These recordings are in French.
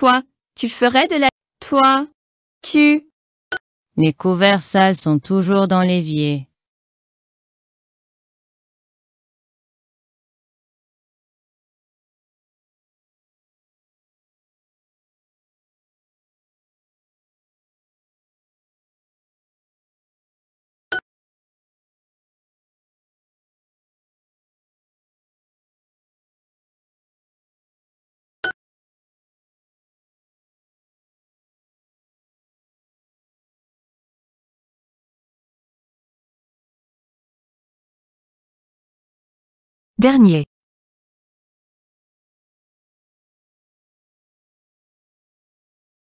Toi, tu ferais de la... Toi, tu... Les couverts sales sont toujours dans l'évier. Dernier.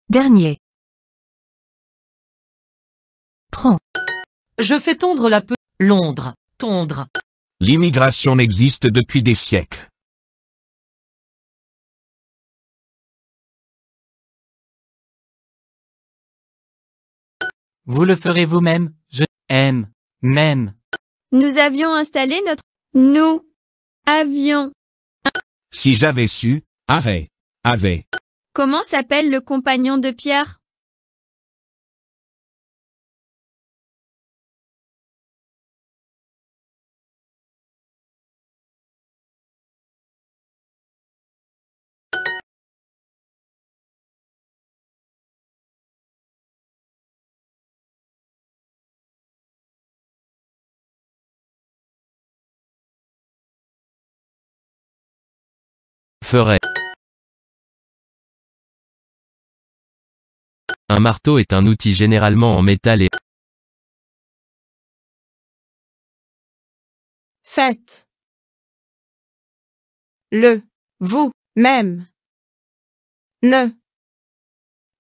Dernier. Prends. Je fais tondre la peau. Londres. Tondre. L'immigration existe depuis des siècles. Vous le ferez vous-même, je aime, même. Nous avions installé notre... Nous. Avion. Si j'avais su, arrêt. Avait. Comment s'appelle le compagnon de Pierre ferait. Un marteau est un outil généralement en métal et Faites. Le. Vous. Même. Ne.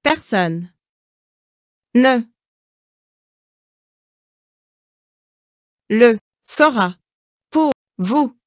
Personne. Ne. Le. Fera. Pour. Vous.